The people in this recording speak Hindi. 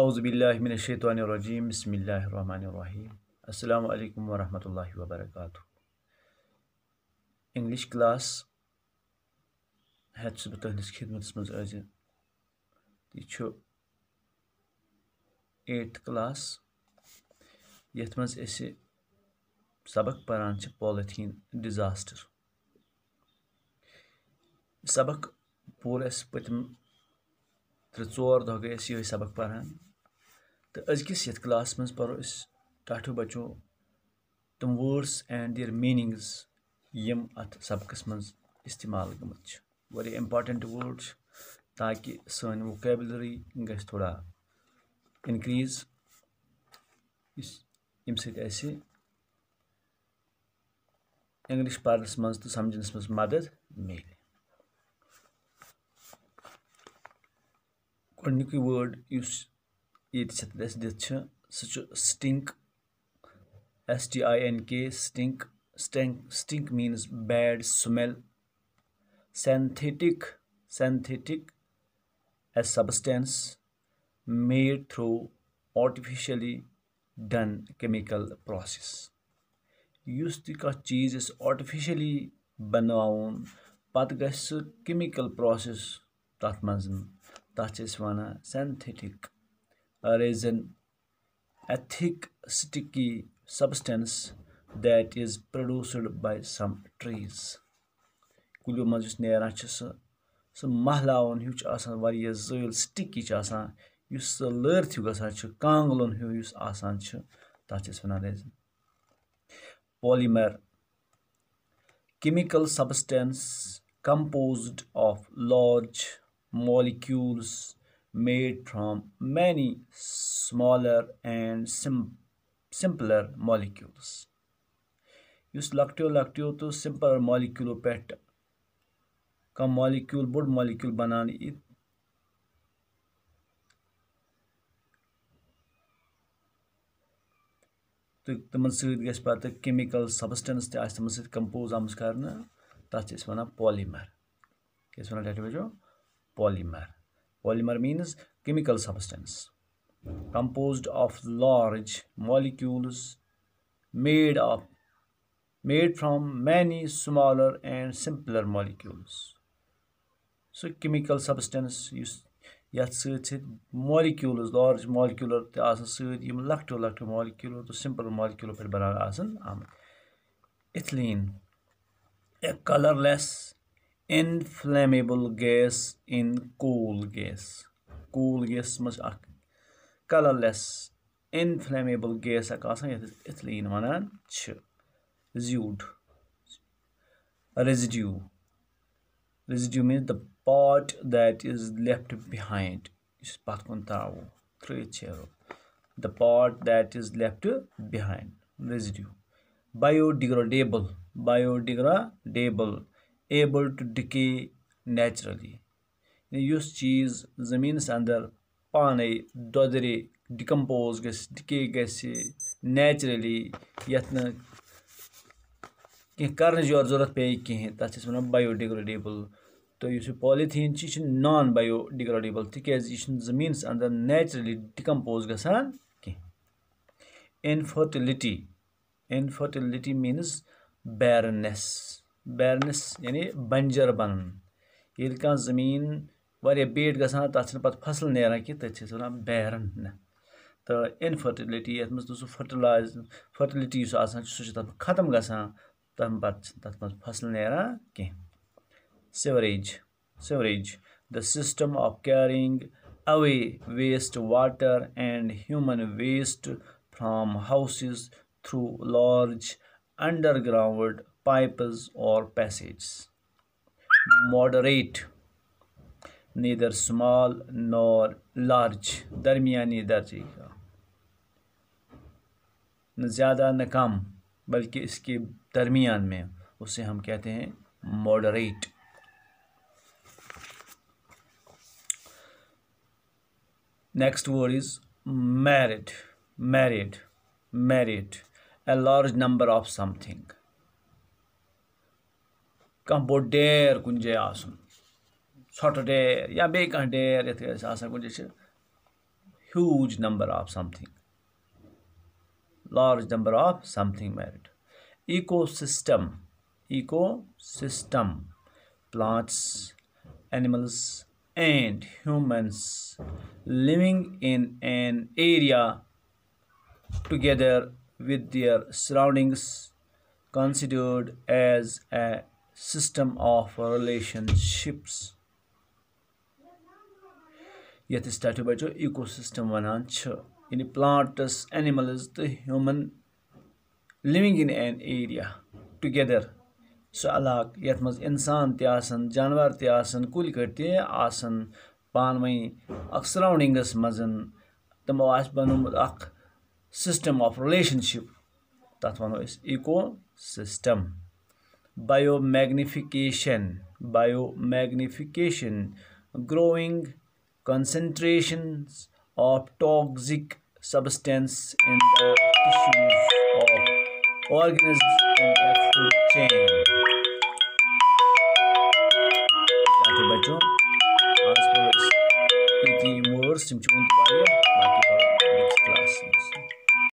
अउज़बिल्लिमिनशैतरजीम बसमीम अल्लाम वरहमल वबरक इंग्लिश क्लास हेस बह तुस खिदमत मज यह एट्थ क्लास ये मज सबक पान पॉलिथीन डिजास्टर सबक पूर पतम त्रे ोर दह गए सबक पान तो अजकिस ये क्लास मज पो टाठो बचो तुम वर्ड्स एंड देर मीनिंग्स यम अत सबकस मज इस्तेमाल गमत इम्पार्टेंट वर्ड ताकि सन वोकेबलरी गज थोड़ा इनक्रीज यम स इंग्लिश पढ़स मज तो समझनस मज मद मिले गुडनिक word is stink S T I N K stink stink stink means bad smell synthetic synthetic a substance made through artificially done chemical process उस तीज आर्टिफिशली बनवन पत ग केमिकल प्रोसेस तथ मज तथ वन synthetic resin a thick sticky substance that is produced by some trees کُلیو منٛز یُس نیران چھِ سُہ سُہ مہلاوُن ہیوٗ چھُ آسان واریاہ زٲیِل سِٹِکی چھِ آسان یُس سُہ لٲرِتھ ہیوٗ گژھان چھُ کانٛگلُن ہیوٗ یُس آسان چھُ تَتھ چھِ أسۍ وَنان resin polymer chemical substance composed of large molecules made from many smaller and sim simpler molecules یُس لۄکٹیو لۄکٹیو تہٕ سِمپٕل مالِکیوٗلو پٮ۪ٹھ کانٛہہ مالِکیوٗل بوٚڑ مالِکیوٗل بَناونہٕ یہِ تہٕ تِمَن سۭتۍ گژھِ پَتہٕ کیٚمِکَل سَبسٹَنٕس تہِ آسہِ تِمَن سۭتۍ کَمپوز آمٕژ کَرنہٕ تَتھ چھِ أسۍ وَنان پالِمَر کیٛاہ چھِ وَنان ڈاکٹر بچو polymer polymer means chemical substance composed of large molecules made up made from many smaller and simpler molecules so chemical substance use yet suited molecules large molecular the acid suit you like to like to molecule the simple molecule of banana acid um, ethylene a colorless inflammable gas in cool gas cool gas much colorless inflammable gas akasa ethylene manan ch zude residue residue means the part that is left behind is path kontao three chero the part that is left behind residue biodegradable biodegradable able to decay naturally یُس چیٖز زٔمیٖنَس اَنٛدر پانَے دۄدرے ڈِکَمپوز گژھِ ڈِکے گژھِ نیچرٔلی یَتھ نہٕ کیٚنٛہہ کَرنٕچ یورٕ ضروٗرت پیٚیہِ کِہیٖنۍ تَتھ چھِ أسۍ وَنان بَیو ڈِگریڈیبٕل تہٕ یُس یہِ پالِتھیٖن چھِ یہِ چھِ نان بَیو ڈِگریڈیبٕل تِکیٛازِ یہِ چھُنہٕ زٔمیٖنَس اَنٛدر نیچرٔلی ڈِکَمپوز گژھان کیٚنٛہہ اِنفٔٹِلِٹی اِنفٔٹِلِٹی میٖنٕز بیرنٮ۪س بیرنس یعنی بنجر بنان ییٚلہِ کانٛہہ زٔمیٖن واریاہ بیٖٹ گژھان تَتھ چھِنہٕ پَتہٕ فَصٕل نیران کینٛہہ تٔتھۍ چھِ أسۍ وَنان بیرَن تہٕ اِنفٔٹِلِٹی یَتھ منٛز نہٕ سُہ فٔٹِلایز فٔٹِلِٹی یُس آسان چھُ سُہ چھُ تَتھ ختم گژھان تَمہِ پَتہٕ چھِنہٕ تَتھ منٛز فَصٕل نیران کینٛہہ sewerage sewerage the system of carrying away waste water and human waste from houses through large underground pipes or passages. Moderate neither small nor large दरमियानी दर्जे का न ज़्यादा न कम बल्कि इसके दरमियान में उसे हम कहते हैं moderate next word is myriad myriad myriad a large number of something کانٛہہ بوٚڑ ڈیر کُنہِ جایہِ آسُن ژھۄٹہٕ ڈیر یا بیٚیہِ کانٛہہ ڈیر یَتھ أسۍ آسان کُنہِ جایہِ چھِ huge number of something large number of something میٹر ecosystem ecosystem plants animals and humans living in an area together with their surroundings considered as a system of relationships यथ स्टैटू बचो इको सिस्टम वनान यानी प्लांट्स एनिमल्स तो human living in an area together सो अलाक यथ इंसान तन जानवर तन कुल कट तन पान वही अख सराउंडिंगस मज तमो बनोमुत अख सिस्टम ऑफ रिलेशनशिप तथ वो ecosystem biomagnification biomagnification growing concentrations of toxic substance in the tissues of organisms in the food chain